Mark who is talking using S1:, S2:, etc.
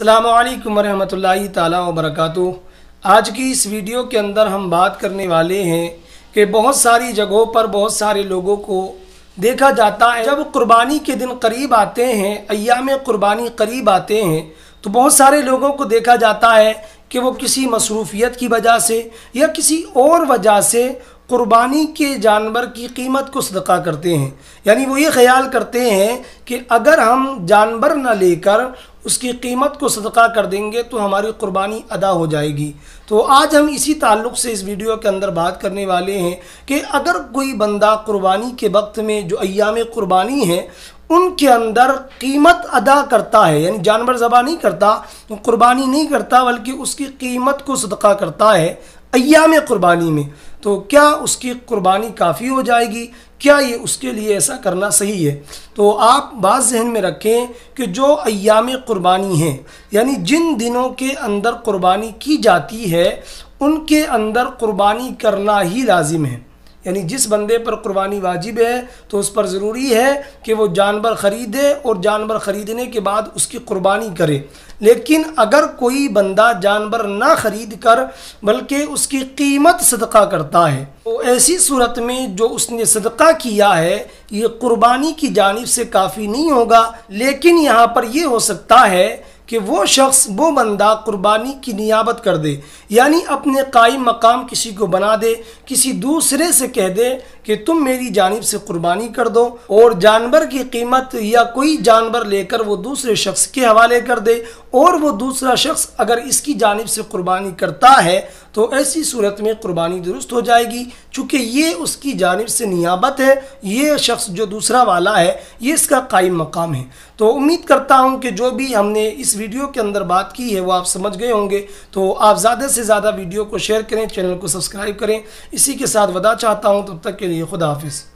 S1: अल्लाम वरहमतुल्लाहि ताला वबरकातु आज की इस वीडियो के अंदर हम बात करने वाले हैं कि बहुत सारी जगहों पर बहुत सारे लोगों को देखा जाता है जब कुर्बानी के दिन करीब आते हैं अयाम कुर्बानी करीब आते हैं तो बहुत सारे लोगों को देखा जाता है कि वो किसी मसरूफियत की वजह से या किसी और वजह से कुर्बानी के जानवर की कीमत को सदका करते हैं यानी वो ये ख्याल करते हैं कि अगर हम जानवर न लेकर उसकी कीमत को सदका कर देंगे तो हमारी क़ुरबानी अदा हो जाएगी तो आज हम इसी ताल्लुक़ से इस वीडियो के अंदर बात करने वाले हैं कि अगर कोई बंदा क़ुरबानी के वक्त में जो अयाम क़ुरबानी हैं उनके अंदर कीमत अदा करता है यानी जानवर ज़बा नहीं करता क़ुरबानी नहीं करता बल्कि उसकी कीमत को सदका करता है अयाम क़ुरबानी में तो क्या उसकी कुर्बानी काफ़ी हो जाएगी क्या ये उसके लिए ऐसा करना सही है तो आप बात जहन में रखें कि जो अयाम कुर्बानी हैं यानी जिन दिनों के अंदर कुर्बानी की जाती है उनके अंदर कुर्बानी करना ही लाजिम है यानी जिस बंदे पर कुर्बानी वाजिब है तो उस पर ज़रूरी है कि वो जानवर ख़रीदे और जानवर ख़रीदने के बाद उसकी कुर्बानी करे लेकिन अगर कोई बंदा जानवर ना ख़रीद कर बल्कि उसकी कीमत सदका करता है तो ऐसी सूरत में जो उसने सदका किया है ये कुर्बानी की जानब से काफ़ी नहीं होगा लेकिन यहाँ पर यह हो सकता है कि वो शख्स वो बंदा कुर्बानी की नियाबत कर दे यानी अपने कायम मकाम किसी को बना दे किसी दूसरे से कह दे कि तुम मेरी जानब से कुर्बानी कर दो और जानवर की कीमत या कोई जानवर लेकर वो दूसरे शख्स के हवाले कर दे और वो दूसरा शख्स अगर इसकी जानब से कुर्बानी करता है तो ऐसी सूरत में कुर्बानी दुरुस्त हो जाएगी चूँकि ये उसकी जानब से नियाबत है ये शख्स जो दूसरा वाला है ये इसका कायम मकाम है तो उम्मीद करता हूँ कि जो भी हमने इस वीडियो के अंदर बात की है वो आप समझ गए होंगे तो आप ज़्यादा से ज़्यादा वीडियो को शेयर करें चैनल को सब्सक्राइब करें इसी के साथ वदा चाहता हूँ तब तक के लिए खुदा हाफिज़